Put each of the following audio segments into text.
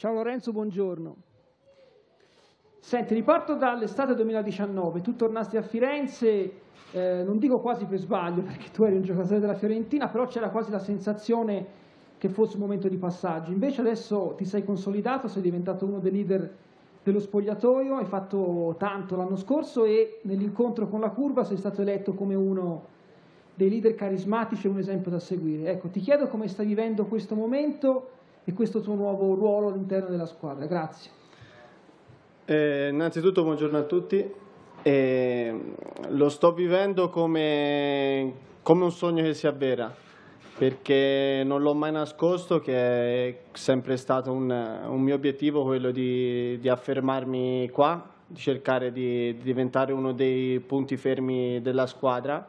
Ciao Lorenzo, buongiorno. Senti, riparto dall'estate 2019, tu tornasti a Firenze, eh, non dico quasi per sbaglio perché tu eri un giocatore della Fiorentina, però c'era quasi la sensazione che fosse un momento di passaggio. Invece adesso ti sei consolidato, sei diventato uno dei leader dello spogliatoio, hai fatto tanto l'anno scorso e nell'incontro con la curva sei stato eletto come uno dei leader carismatici e un esempio da seguire. Ecco, ti chiedo come stai vivendo questo momento e questo tuo nuovo ruolo all'interno della squadra. Grazie. Eh, innanzitutto buongiorno a tutti. Eh, lo sto vivendo come, come un sogno che si avvera, perché non l'ho mai nascosto che è sempre stato un, un mio obiettivo quello di, di, affermarmi qua, di cercare di, di, diventare uno dei punti fermi della squadra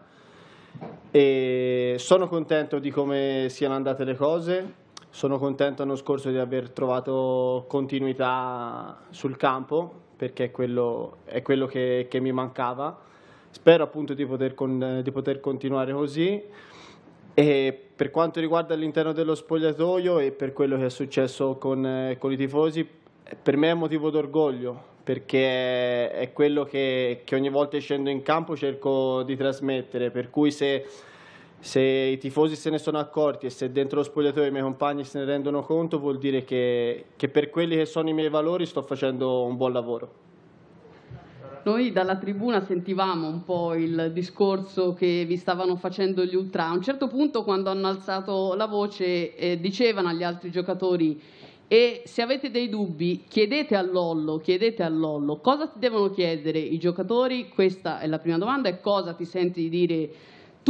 e sono contento di come siano andate le cose sono contento l'anno scorso di aver trovato continuità sul campo perché è quello, è quello che, che, mi mancava. Spero appunto di poter, con, di poter continuare così. E per quanto riguarda l'interno dello spogliatoio e per quello che è successo con, con i tifosi, per me è motivo d'orgoglio perché è quello che, che ogni volta che scendo in campo cerco di trasmettere, per cui se se i tifosi se ne sono accorti e se dentro lo spogliatoio i miei compagni se ne rendono conto vuol dire che, che per quelli che sono i miei valori sto facendo un buon lavoro. Noi dalla tribuna sentivamo un po' il discorso che vi stavano facendo gli ultra. A un certo punto quando hanno alzato la voce eh, dicevano agli altri giocatori e se avete dei dubbi chiedete a Lollo, chiedete a Lollo. Cosa ti devono chiedere i giocatori? Questa è la prima domanda e cosa ti senti di dire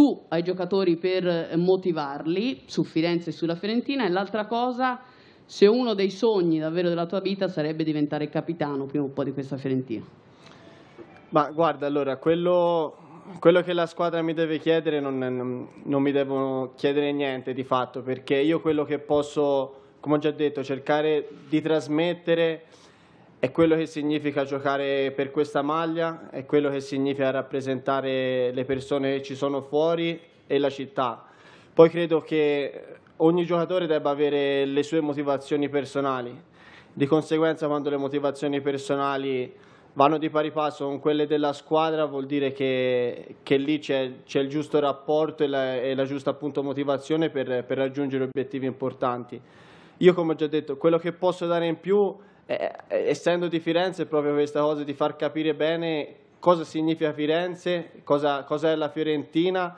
tu ai giocatori per eh, motivarli su Firenze e sulla Fiorentina e l'altra cosa se uno dei sogni davvero della tua vita sarebbe diventare capitano prima o poi di questa Fiorentina. Ma guarda, allora, quello, quello che la squadra mi deve chiedere non, non, non, mi devono chiedere niente di fatto, perché io quello che posso, come ho già detto, cercare di trasmettere è quello che significa giocare per questa maglia, è quello che significa rappresentare le persone che ci sono fuori e la città. Poi credo che ogni giocatore debba avere le sue motivazioni personali. Di conseguenza quando le motivazioni personali vanno di pari passo con quelle della squadra vuol dire che, che lì c'è, il giusto rapporto e la, e la giusta appunto, motivazione per, per raggiungere obiettivi importanti. Io come ho già detto, quello che posso dare in più eh, eh essendo di Firenze, proprio questa cosa di far capire bene cosa significa Firenze, cosa, cosa è la Fiorentina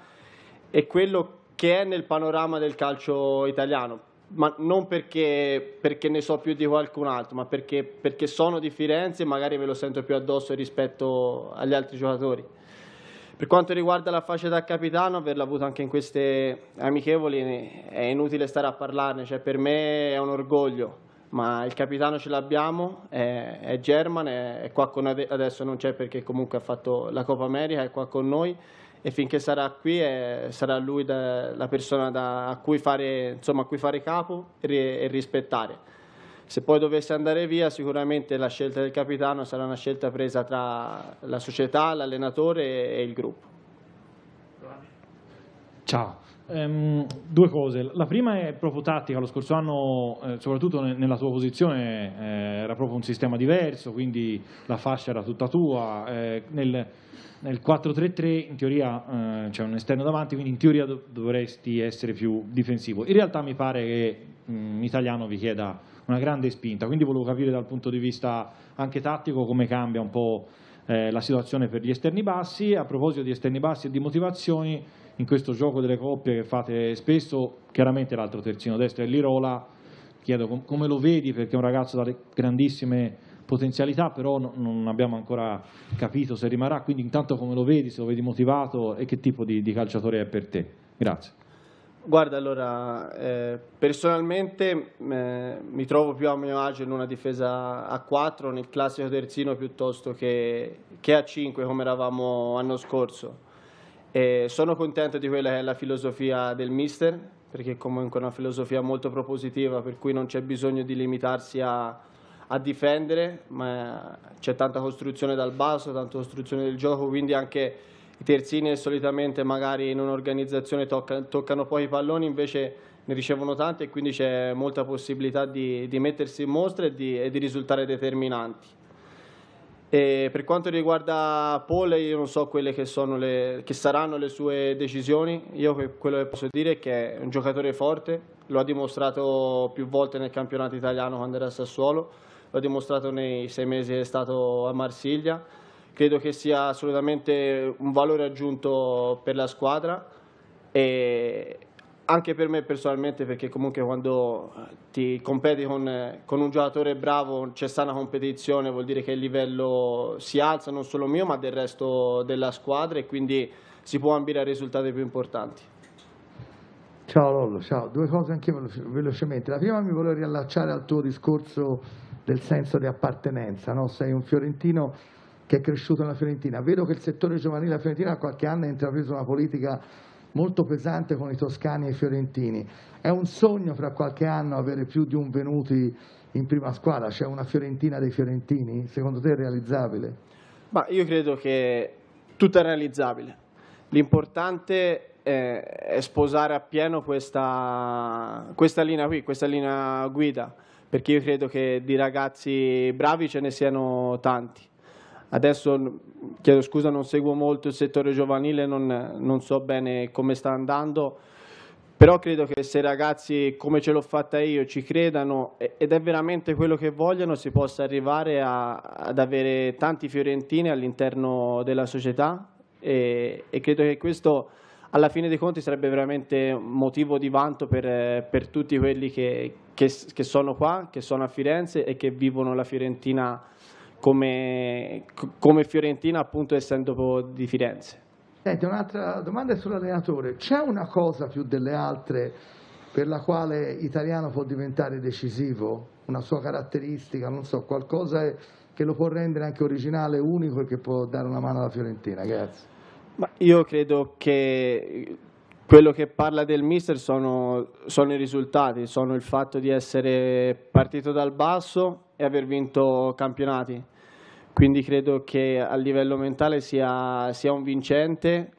e quello che è nel panorama del calcio italiano ma non perché, perché, ne so più di qualcun altro, ma perché, perché, sono di Firenze e magari me lo sento più addosso rispetto agli altri giocatori. Per quanto riguarda la faccia da capitano, averla avuta anche in queste amichevoli è inutile stare a parlarne, cioè per me è un orgoglio ma il capitano ce l'abbiamo, è, è, German, è, è, qua con adesso non c'è perché comunque ha fatto la Copa America, è qua con noi e finché sarà qui è, sarà lui da, la persona da, a, cui fare, insomma, a, cui fare, capo e, e, rispettare. Se poi dovesse andare via sicuramente la scelta del capitano sarà una scelta presa tra la società, l'allenatore e, e il gruppo. Ciao. Um, due cose. La prima è proprio tattica. Lo scorso anno, eh, soprattutto ne nella tua posizione, eh, era proprio un sistema diverso, quindi la fascia era tutta tua. Eh, nel, nel 4-3-3 in teoria eh, c'è un esterno davanti, quindi in teoria do dovresti essere più difensivo. In realtà mi pare che mh, mm, italiano vi chieda una grande spinta, quindi volevo capire dal punto di vista anche tattico come cambia un po' eh, la situazione per gli esterni bassi. A proposito di esterni bassi e di motivazioni, in questo gioco delle coppie che fate spesso, chiaramente l'altro terzino destro è Lirola, chiedo com come lo vedi perché è un ragazzo dalle grandissime potenzialità, però no non abbiamo ancora capito se rimarrà, quindi intanto come lo vedi, se lo vedi motivato e che tipo di, di calciatore è per te. Grazie. Guarda, allora, eh, personalmente eh, mi trovo più a mio agio in una difesa a 4, nel classico terzino piuttosto che, che a 5 come eravamo l'anno scorso. E sono contento di quella che è la filosofia del mister, perché comunque è una filosofia molto propositiva, per cui non c'è bisogno di limitarsi a, a difendere, ma c'è tanta costruzione dal basso, tanta costruzione del gioco, quindi anche i terzini solitamente magari in un'organizzazione toccano, toccano pochi palloni, invece ne ricevono tanti e quindi c'è molta possibilità di, di mettersi in mostra e di, e di risultare determinanti. E per quanto riguarda Paul, io non so quelle che, le, che, saranno le sue decisioni, io quello che posso dire è che è un giocatore forte, lo ha dimostrato più volte nel campionato italiano quando era a Sassuolo, lo ha dimostrato nei sei mesi che è stato a Marsiglia, credo che sia assolutamente un valore aggiunto per la squadra e, anche per me personalmente perché comunque quando eh, ti competi con, eh, con un giocatore bravo c'è sana competizione, vuol dire che il livello si alza non solo mio ma del resto della squadra e quindi si può ambire a risultati più importanti. Ciao Lollo, ciao. Due cose anche velocemente. La prima mi volevo riallacciare al tuo discorso del senso di appartenenza, no? sei un fiorentino che è cresciuto nella Fiorentina. Vedo che il settore giovanile della Fiorentina ha qualche anno ha intrapreso una politica molto pesante con i toscani e i fiorentini. È un sogno fra qualche anno avere più di un Venuti in prima squadra, c'è cioè una Fiorentina dei fiorentini? Secondo te è realizzabile? Ma io credo che tutto è realizzabile. L'importante è sposare appieno questa, questa linea qui, questa linea guida, perché io credo che di ragazzi bravi ce ne siano tanti Adesso mm, chiedo scusa, non seguo molto il settore giovanile, non, non so bene come sta andando, però credo che se i ragazzi, come ce l'ho fatta io, ci credano ed è veramente quello che vogliono, si possa arrivare a, ad avere tanti fiorentini all'interno della società e, e, credo che questo alla fine dei conti sarebbe veramente motivo di vanto per, per tutti quelli che, che, che sono qua, che sono a Firenze e che vivono la Fiorentina come, come Fiorentina appunto essendo di Firenze. Senti, un'altra domanda è sull'allenatore. C'è una cosa più delle altre per la quale Italiano può diventare decisivo? Una sua caratteristica, non so, qualcosa che lo può rendere anche originale, unico e che può dare una mano alla Fiorentina? Grazie. Ma io credo che quello che parla del mister sono, sono, i risultati, sono il fatto di essere partito dal basso e aver vinto campionati quindi credo che a livello mentale sia, sia un vincente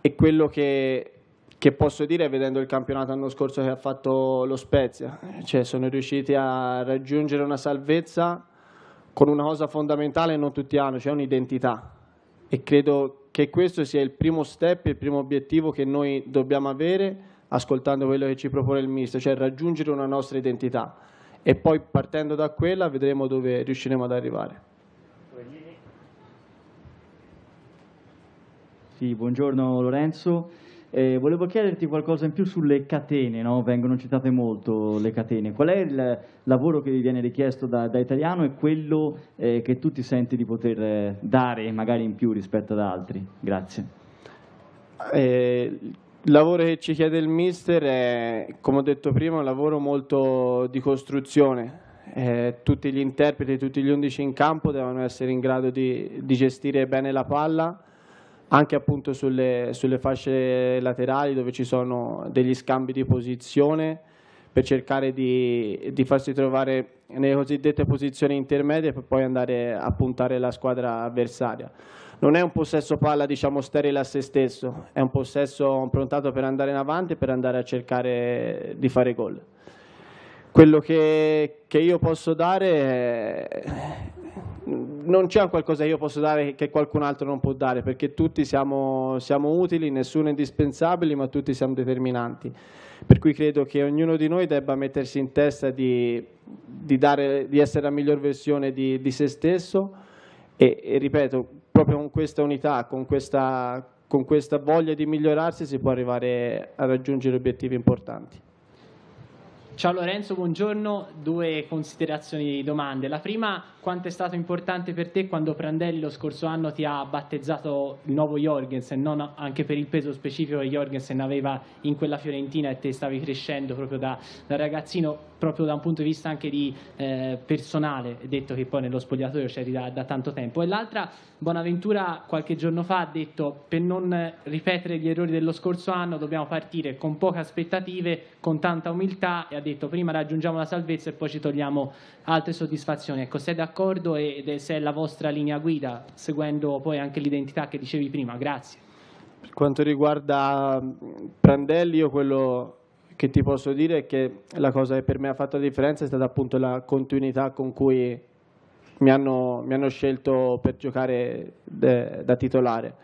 e quello che, che, posso dire vedendo il campionato l'anno scorso che ha fatto lo Spezia, cioè sono riusciti a raggiungere una salvezza con una cosa fondamentale non tutti hanno, cioè un'identità e credo che questo sia il primo step, il primo obiettivo che noi dobbiamo avere ascoltando quello che ci propone il mister, cioè raggiungere una nostra identità e poi partendo da quella vedremo dove riusciremo ad arrivare. Sì, buongiorno Lorenzo. Eh, volevo chiederti qualcosa in più sulle catene, no? vengono citate molto le catene. Qual è il lavoro che vi viene richiesto da, da italiano e quello eh, che tu ti senti di poter eh, dare magari in più rispetto ad altri? Grazie. Eh, il lavoro che ci chiede il mister è, come ho detto prima, un lavoro molto di costruzione. Eh, tutti gli interpreti, tutti gli undici in campo devono essere in grado di, di gestire bene la palla anche appunto sulle, sulle, fasce laterali dove ci sono degli scambi di posizione per cercare di, di, farsi trovare nelle cosiddette posizioni intermedie per poi andare a puntare la squadra avversaria. Non è un possesso palla diciamo sterile a se stesso, è un possesso improntato per andare in avanti e per andare a cercare di fare gol. Quello che, che io posso dare è non c'è qualcosa che io posso dare che qualcun altro non può dare, perché tutti siamo, siamo utili, nessuno è indispensabile, ma tutti siamo determinanti. Per cui credo che ognuno di noi debba mettersi in testa di, di, dare, di essere la miglior versione di, di se stesso e, e, ripeto, proprio con questa unità, con questa, con questa voglia di migliorarsi si può arrivare a raggiungere obiettivi importanti. Ciao Lorenzo, buongiorno. Due considerazioni e domande. La prima quanto è stato importante per te quando Prandelli lo scorso anno ti ha battezzato il nuovo Jorgensen, non anche per il peso specifico che Jorgensen aveva in quella Fiorentina e te stavi crescendo proprio da, da ragazzino, proprio da un punto di vista anche di eh, personale, detto che poi nello spogliatoio c'eri da, da tanto tempo. E l'altra, Bonaventura qualche giorno fa ha detto per non ripetere gli errori dello scorso anno dobbiamo partire con poche aspettative, con tanta umiltà e ha detto prima raggiungiamo la salvezza e poi ci togliamo altre soddisfazioni. Ecco, sei d'accordo? d'accordo ed se è la vostra linea guida, seguendo poi anche l'identità che dicevi prima. Grazie. Per quanto riguarda Prandelli, io quello che ti posso dire è che la cosa che per me ha fatto la differenza è stata appunto la continuità con cui mi hanno, mi hanno scelto per giocare de, da titolare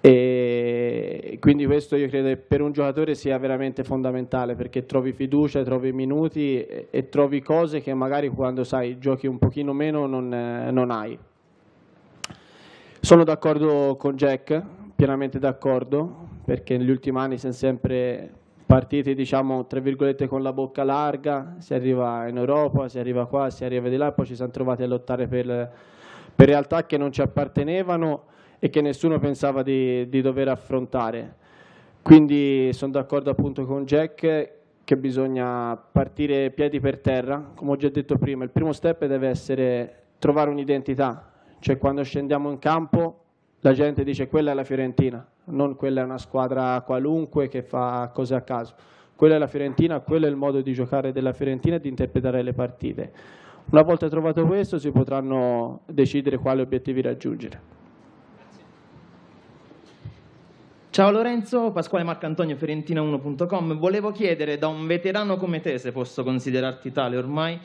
e quindi questo io credo per un giocatore sia veramente fondamentale perché trovi fiducia, trovi minuti e, trovi cose che magari quando sai giochi un pochino meno non, eh, non hai. Sono d'accordo con Jack, pienamente d'accordo, perché negli ultimi anni si è sempre partiti diciamo tra virgolette con la bocca larga, si arriva in Europa, si arriva qua, si arriva di là, poi ci siamo trovati a lottare per, per realtà che non ci appartenevano e che nessuno pensava di, di dover affrontare. Quindi sono d'accordo appunto con Jack che bisogna partire piedi per terra, come ho già detto prima, il primo step deve essere trovare un'identità, cioè quando scendiamo in campo la gente dice quella è la Fiorentina, non quella è una squadra qualunque che fa cose a caso, quella è la Fiorentina, quello è il modo di giocare della Fiorentina e di interpretare le partite. Una volta trovato questo si potranno decidere quali obiettivi raggiungere. Ciao Lorenzo, Pasquale Marcantonio, Fiorentina1.com. Volevo chiedere da un veterano come te, se posso considerarti tale ormai,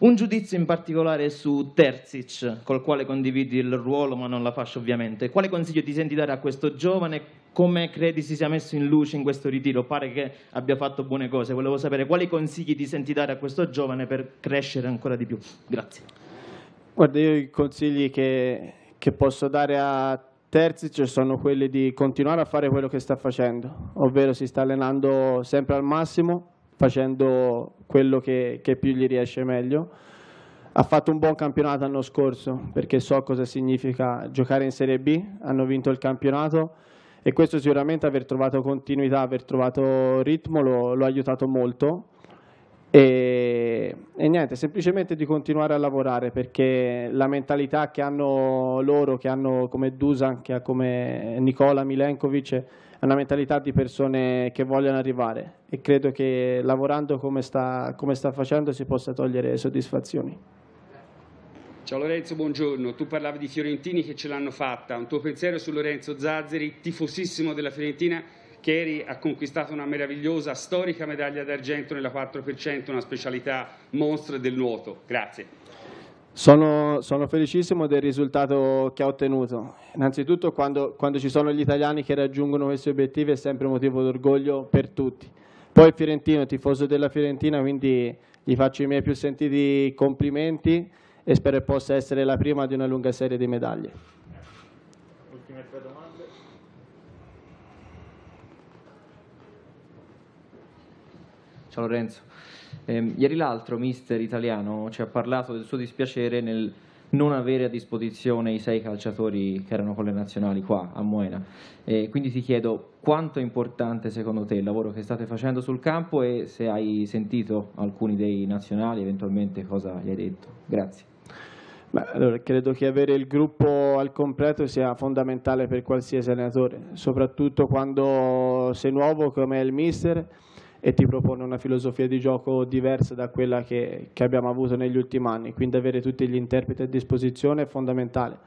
un giudizio in particolare su Terzic, col quale condividi il ruolo ma non la fascia ovviamente. Quale consiglio ti senti dare a questo giovane? Come credi si sia messo in luce in questo ritiro? Pare che abbia fatto buone cose. Volevo sapere quali consigli ti senti dare a questo giovane per crescere ancora di più. Grazie. Guarda, io i consigli che, che posso dare a Terzi cioè, sono quelli di continuare a fare quello che sta facendo, ovvero si sta allenando sempre al massimo, facendo quello che, che più gli riesce meglio. Ha fatto un buon campionato l'anno scorso perché so cosa significa giocare in Serie B, hanno vinto il campionato e questo sicuramente aver trovato continuità, aver trovato ritmo lo, lo ha aiutato molto e, e, niente, semplicemente di continuare a lavorare perché la mentalità che hanno loro, che hanno come Dusan, che ha come Nicola Milenkovic, è una mentalità di persone che vogliono arrivare e credo che lavorando come sta, come sta facendo si possa togliere soddisfazioni. Ciao Lorenzo, buongiorno. Tu parlavi di Fiorentini che ce l'hanno fatta. Un tuo pensiero su Lorenzo Zazzeri, tifosissimo della Fiorentina Chieri ha conquistato una meravigliosa, storica medaglia d'argento nella 4%, una specialità monstre del nuoto. Grazie. Sono, sono, felicissimo del risultato che ha ottenuto. Innanzitutto quando, quando, ci sono gli italiani che raggiungono questi obiettivi è sempre un motivo d'orgoglio per tutti. Poi Fiorentino, tifoso della Fiorentina, quindi gli faccio i miei più sentiti complimenti e spero possa essere la prima di una lunga serie di medaglie. Ultime due domande. Ciao Lorenzo. Eh, ieri l'altro mister italiano ci ha parlato del suo dispiacere nel non avere a disposizione i sei calciatori che erano con le nazionali qua a Moena. E quindi ti chiedo quanto è importante secondo te il lavoro che state facendo sul campo e se hai sentito alcuni dei nazionali, eventualmente cosa gli hai detto. Grazie. Beh, allora, credo che avere il gruppo al completo sia fondamentale per qualsiasi allenatore, soprattutto quando sei nuovo come il mister e ti propone una filosofia di gioco diversa da quella che, che abbiamo avuto negli ultimi anni, quindi avere tutti gli interpreti a disposizione è fondamentale,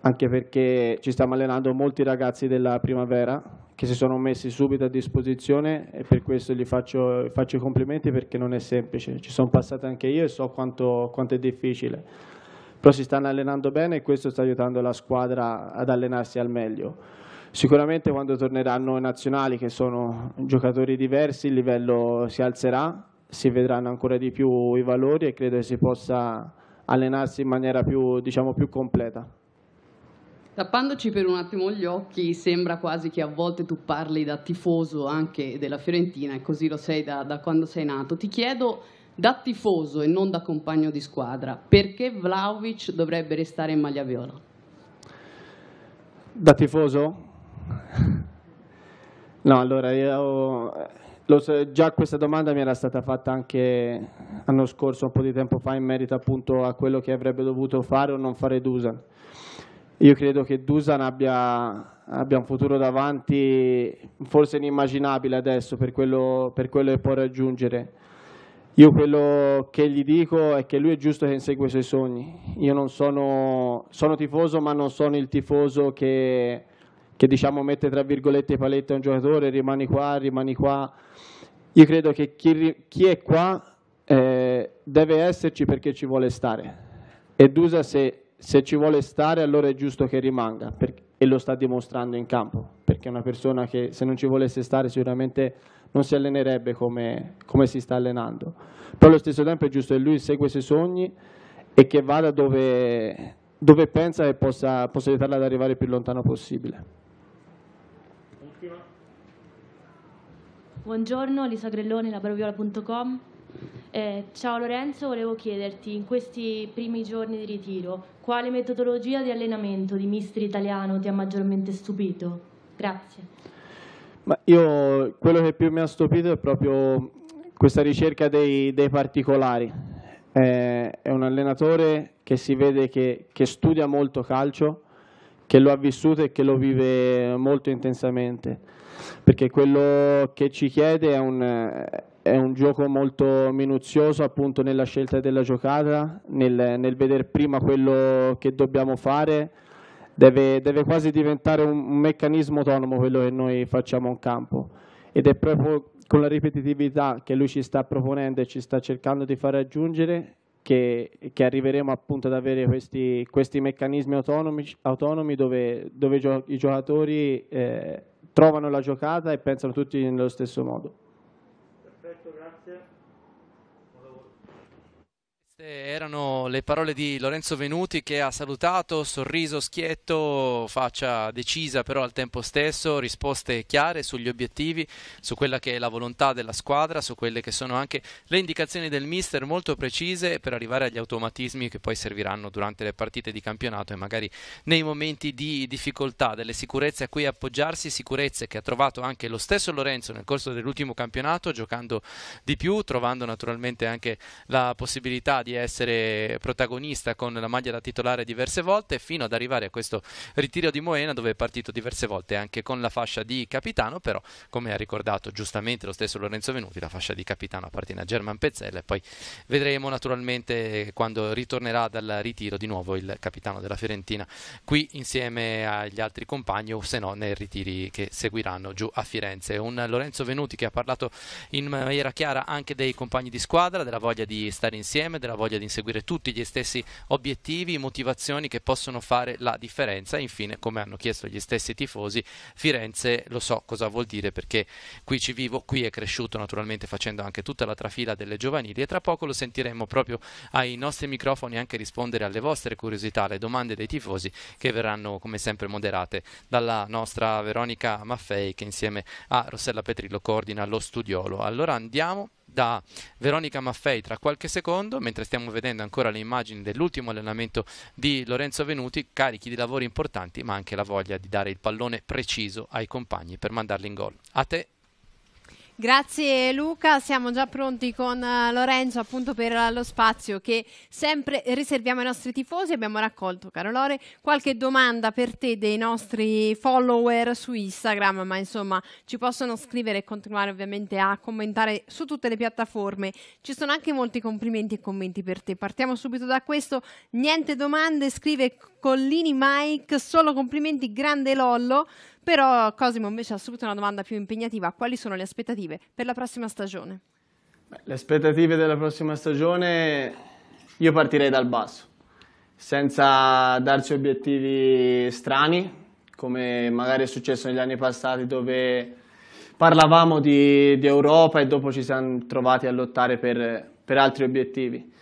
anche perché ci stiamo allenando molti ragazzi della primavera che si sono messi subito a disposizione e per questo gli faccio, faccio i complimenti perché non è semplice, ci sono passato anche io e so quanto, quanto è difficile, però si stanno allenando bene e questo sta aiutando la squadra ad allenarsi al meglio. Sicuramente quando torneranno i nazionali, che sono giocatori diversi, il livello si alzerà, si vedranno ancora di più i valori e credo che si possa allenarsi in maniera più, diciamo, più completa. Tappandoci per un attimo gli occhi, sembra quasi che a volte tu parli da tifoso anche della Fiorentina e così lo sei da, da quando sei nato. Ti chiedo da tifoso e non da compagno di squadra, perché Vlaovic dovrebbe restare in maglia viola? Da tifoso? No, allora io so, già questa domanda mi era stata fatta anche l'anno scorso, un po' di tempo fa, in merito appunto a quello che avrebbe dovuto fare o non fare Dusan. Io credo che Dusan abbia, abbia un futuro davanti forse inimmaginabile adesso per quello, per quello che può raggiungere. Io quello che gli dico è che lui è giusto che insegue i suoi sogni. Io non sono, sono tifoso, ma non sono il tifoso che che diciamo mette tra virgolette paletta a un giocatore, rimani qua, rimani qua. Io credo che chi, chi è qua eh, deve esserci perché ci vuole stare. E Dusa se, se ci vuole stare allora è giusto che rimanga perché, e lo sta dimostrando in campo, perché è una persona che se non ci volesse stare sicuramente non si allenerebbe come, come si sta allenando. Però allo stesso tempo è giusto che lui segue i suoi sogni e che vada dove, dove pensa e possa, possa aiutarla ad arrivare il più lontano possibile. Ultima. Buongiorno, Lisa Grellone, labraviola.com. Eh, ciao Lorenzo, volevo chiederti in questi primi giorni di ritiro quale metodologia di allenamento di mister italiano ti ha maggiormente stupito? Grazie. Ma io quello che più mi ha stupito è proprio questa ricerca dei, dei particolari. Eh, è un allenatore che si vede che, che studia molto calcio, che lo ha vissuto e che lo vive molto intensamente, perché quello che ci chiede è un, è un gioco molto minuzioso appunto nella scelta della giocata, nel, nel vedere prima quello che dobbiamo fare, deve, deve quasi diventare un, un meccanismo autonomo quello che noi facciamo in campo ed è proprio con la ripetitività che lui ci sta proponendo e ci sta cercando di far raggiungere che, che arriveremo appunto ad avere questi, questi meccanismi autonomi, autonomi dove, dove, i giocatori eh, trovano la giocata e pensano tutti nello stesso modo. Eh, erano le parole di Lorenzo Venuti che ha salutato, sorriso schietto, faccia decisa però al tempo stesso, risposte chiare sugli obiettivi, su quella che è la volontà della squadra, su quelle che sono anche le indicazioni del mister molto precise per arrivare agli automatismi che poi serviranno durante le partite di campionato e magari nei momenti di difficoltà, delle sicurezze a cui appoggiarsi, sicurezze che ha trovato anche lo stesso Lorenzo nel corso dell'ultimo campionato giocando di più, trovando naturalmente anche la possibilità di essere protagonista con la maglia da titolare diverse volte fino ad arrivare a questo ritiro di Moena dove è partito diverse volte anche con la fascia di capitano, però come ha ricordato giustamente lo stesso Lorenzo Venuti, la fascia di capitano appartiene a German Pezzella e poi vedremo naturalmente quando ritornerà dal ritiro di nuovo il capitano della Fiorentina qui insieme agli altri compagni o se no nei ritiri che seguiranno giù a Firenze. Un Lorenzo Venuti che ha parlato in maniera chiara anche dei compagni di squadra, della voglia di stare insieme, della voglia di inseguire tutti gli stessi obiettivi, motivazioni che possono fare la differenza. Infine, come hanno chiesto gli stessi tifosi, Firenze lo so cosa vuol dire perché qui ci vivo, qui è cresciuto naturalmente facendo anche tutta la trafila delle giovanili e tra poco lo sentiremo proprio ai nostri microfoni anche rispondere alle vostre curiosità, alle domande dei tifosi che verranno come sempre moderate dalla nostra Veronica Maffei che insieme a Rossella Petrillo coordina lo studiolo. Allora andiamo da Veronica Maffei tra qualche secondo, mentre stiamo vedendo ancora le immagini dell'ultimo allenamento di Lorenzo Venuti, carichi di lavori importanti ma anche la voglia di dare il pallone preciso ai compagni per mandarli in gol. A te Grazie Luca, siamo già pronti con eh, Lorenzo appunto per lo spazio che sempre riserviamo ai nostri tifosi. Abbiamo raccolto, caro Lore, qualche domanda per te dei nostri follower su Instagram, ma insomma ci possono scrivere e continuare ovviamente a commentare su tutte le piattaforme. Ci sono anche molti complimenti e commenti per te. Partiamo subito da questo. Niente domande, scrive Collini Mike, solo complimenti, grande Lollo. Però Cosimo invece ha subito una domanda più impegnativa. Quali sono le aspettative per la prossima stagione? Beh, le aspettative della prossima stagione io partirei dal basso, senza darci obiettivi strani, come magari è successo negli anni passati dove parlavamo di, di Europa e dopo ci siamo trovati a lottare per, per altri obiettivi.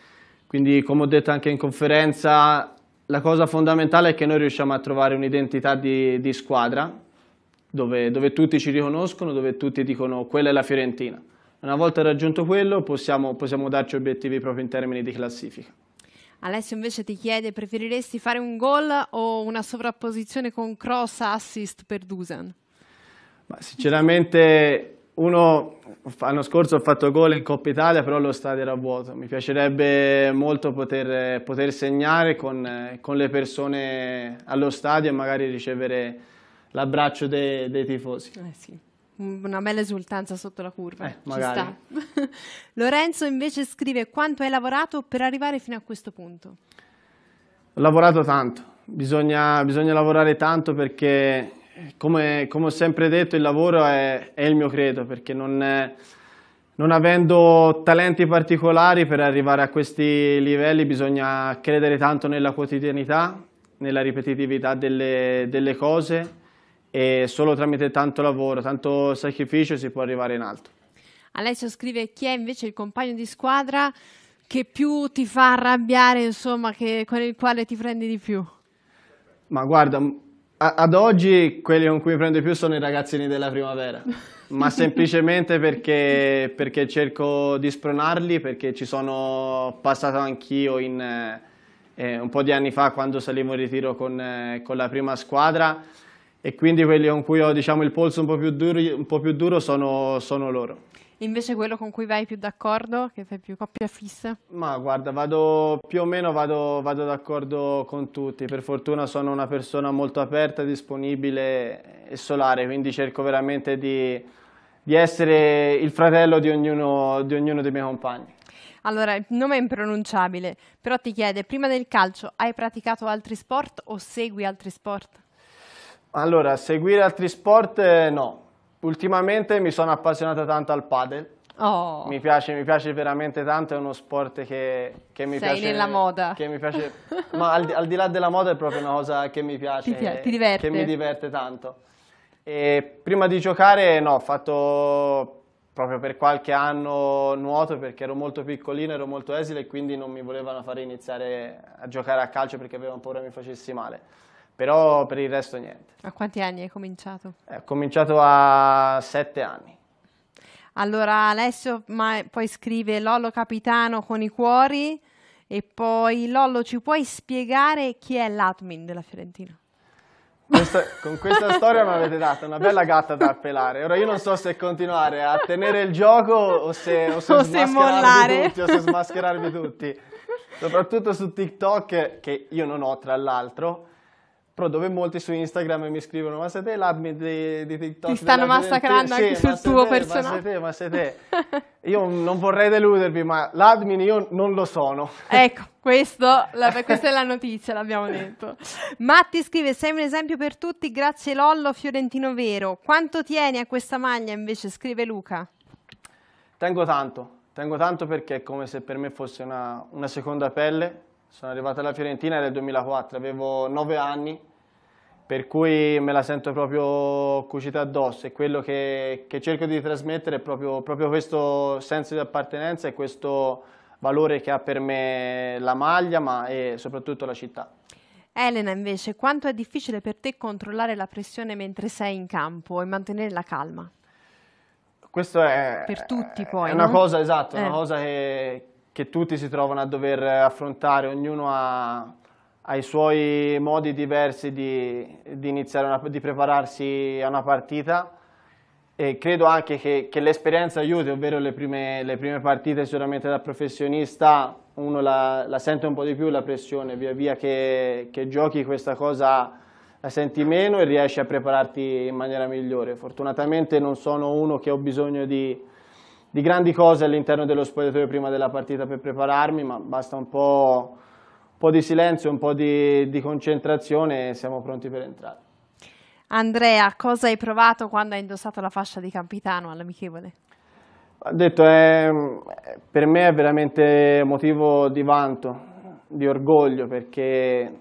Quindi, come ho detto anche in conferenza, la cosa fondamentale è che noi riusciamo a trovare un'identità di, di, squadra dove, dove tutti ci riconoscono, dove tutti dicono quella è la Fiorentina. Una volta raggiunto quello possiamo, possiamo darci obiettivi proprio in termini di classifica. Alessio invece ti chiede preferiresti fare un gol o una sovrapposizione con cross assist per Dusan? Ma sinceramente uno l'anno scorso ho fatto gol in Coppa Italia però lo stadio era vuoto mi piacerebbe molto poter, poter segnare con, con, le persone allo stadio e magari ricevere l'abbraccio dei, dei tifosi. Eh sì una bella esultanza sotto la curva. Eh, Lorenzo invece scrive quanto hai lavorato per arrivare fino a questo punto. Ho lavorato tanto, bisogna, bisogna lavorare tanto perché come, come, ho sempre detto il lavoro è, è il mio credo perché non, è, non avendo talenti particolari per arrivare a questi livelli bisogna credere tanto nella quotidianità, nella ripetitività delle, delle cose e solo tramite tanto lavoro, tanto sacrificio si può arrivare in alto. Alessio scrive chi è invece il compagno di squadra che più ti fa arrabbiare, insomma, che, con il quale ti prendi di più? Ma guarda, ad oggi quelli con cui mi prendo di più sono i ragazzini della primavera, ma semplicemente perché, perché, cerco di spronarli, perché ci sono passato anch'io eh, un po' di anni fa quando salivo in ritiro con, eh, con la prima squadra e quindi quelli con cui ho diciamo, il polso un po' più duro, po più duro sono, sono, loro. Invece quello con cui vai più d'accordo, che fai più coppia fissa? Ma guarda, vado, più o meno vado, vado d'accordo con tutti. Per fortuna sono una persona molto aperta, disponibile e solare, quindi cerco veramente di, di essere il fratello di ognuno, di ognuno dei miei compagni. Allora, il nome è impronunciabile, però ti chiede, prima del calcio hai praticato altri sport o segui altri sport? Allora, seguire altri sport eh, no. Ultimamente mi sono appassionata tanto al padel. Oh. Mi, piace, mi piace veramente tanto, è uno sport che, che mi Sei piace. nella moda. Che mi piace, ma al, al, di là della moda è proprio una cosa che mi piace. Ti, ti diverte. Che mi diverte tanto. E prima di giocare, no, ho fatto proprio per qualche anno nuoto perché ero molto piccolino, ero molto esile e quindi non mi volevano fare iniziare a giocare a calcio perché avevano paura che mi facessi male però per il resto niente. A quanti anni hai cominciato? Eh, ho cominciato a sette anni. Allora Alessio poi scrive Lollo Capitano con i cuori e poi Lollo ci puoi spiegare chi è l'admin della Fiorentina? Questa, con questa storia mi avete dato una bella gatta da appelare. Ora io non so se continuare a tenere il gioco o se, o se, o se Tutti, o se smascherarvi tutti. Soprattutto su TikTok che io non ho tra l'altro però dove molti su Instagram mi scrivono ma sei te l'admin di, di TikTok? Ti stanno massacrando anche sì, sul ma tuo personaggio. Ma sei te, ma sei te. io non vorrei deludervi, ma l'admin io non lo sono. ecco, questo, la, questa è la notizia, l'abbiamo detto. Matti scrive, sei un esempio per tutti, grazie Lollo Fiorentino Vero. Quanto tieni a questa maglia invece, scrive Luca? Tengo tanto, tengo tanto perché è come se per me fosse una, una seconda pelle sono arrivato alla Fiorentina nel 2004, avevo 9 anni, per cui me la sento proprio cucita addosso e quello che, che cerco di trasmettere è proprio, proprio questo senso di appartenenza e questo valore che ha per me la maglia, ma e soprattutto la città. Elena, invece, quanto è difficile per te controllare la pressione mentre sei in campo e mantenere la calma? Questo è... Per tutti poi, È una no? cosa, esatto, eh. una cosa che, che tutti si trovano a dover affrontare, ognuno ha, ha i suoi modi diversi di, di iniziare, una, di prepararsi a una partita e credo anche che, che l'esperienza aiuti, ovvero le prime, le prime, partite sicuramente da professionista uno la, la, sente un po' di più la pressione, via via che, che giochi questa cosa la senti meno e riesci a prepararti in maniera migliore. Fortunatamente non sono uno che ho bisogno di di grandi cose all'interno dello spogliatoio prima della partita per prepararmi, ma basta un po', un po di silenzio, un po' di, di concentrazione e siamo pronti per entrare. Andrea, cosa hai provato quando hai indossato la fascia di capitano all'amichevole? Ha detto, è, per me è veramente motivo di vanto, di orgoglio, perché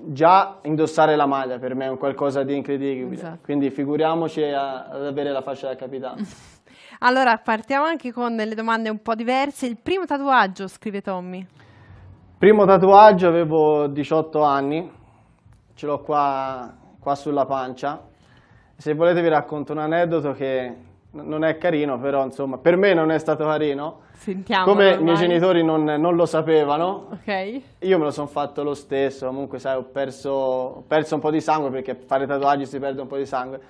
già indossare la maglia per me è un qualcosa di incredibile, esatto. quindi figuriamoci ad avere la fascia da capitano. Allora, partiamo anche con delle domande un po' diverse. Il primo tatuaggio, scrive Tommy. Primo tatuaggio, avevo 18 anni, ce l'ho qua, qua sulla pancia. Se volete vi racconto un aneddoto che non è carino, però insomma, per me non è stato carino. Sentiamo. Come i miei genitori non, non, lo sapevano, okay. io me lo sono fatto lo stesso. Comunque, sai, ho perso, ho perso, un po' di sangue perché fare tatuaggi si perde un po' di sangue.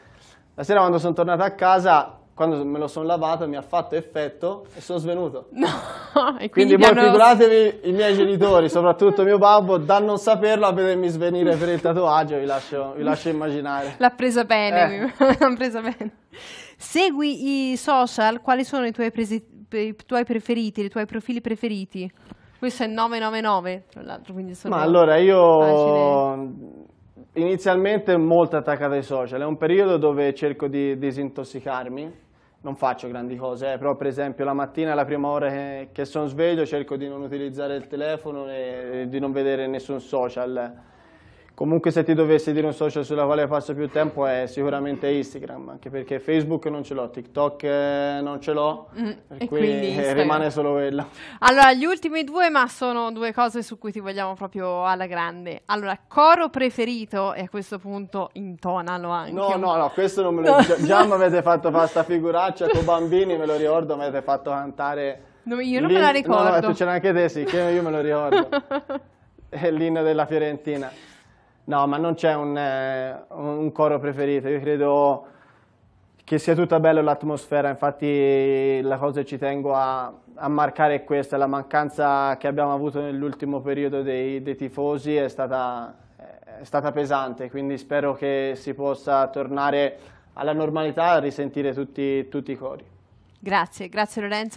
La sera quando sono tornato a casa quando me lo sono lavato mi ha fatto effetto e sono svenuto. No, e quindi, quindi voi hanno... figuratevi i miei genitori, soprattutto mio babbo, da non saperlo a vedermi svenire per il tatuaggio, vi lascio, vi lascio immaginare. L'ha presa bene, eh. l'ha presa bene. Segui i social, quali sono i tuoi, presi... i tuoi preferiti, i tuoi profili preferiti? Questo è 999, tra l'altro, quindi sono... Ma allora io... Facile inizialmente molto attaccata ai social, è un periodo dove cerco di disintossicarmi non faccio grandi cose, eh, però per esempio la mattina, la prima ora che, che sono sveglio, cerco di non utilizzare il telefono e, e di non vedere nessun social. Comunque se ti dovessi dire un social sulla quale passo più tempo è sicuramente Instagram, anche perché Facebook non ce l'ho, TikTok eh, non ce l'ho, mm, e quindi eh, Instagram. rimane solo quella. Allora, gli ultimi due, ma sono due cose su cui ti vogliamo proprio alla grande. Allora, coro preferito, e a questo punto intonalo anche. No, no, no, questo non me lo... No. Già, già mi avete fatto fare sta figuraccia con bambini, me lo ricordo, mi avete fatto cantare... No, io non me la ricordo. No, no, tu ce l'hai anche te, sì, che io me lo ricordo. È l'inno della Fiorentina. No, ma non c'è un, eh, un, coro preferito, io credo che sia tutta bella l'atmosfera, infatti la cosa che ci tengo a, a, marcare è questa, la mancanza che abbiamo avuto nell'ultimo periodo dei, dei tifosi è stata, è stata, pesante, quindi spero che si possa tornare alla normalità e risentire tutti, tutti i cori. Grazie, grazie Lorenzo.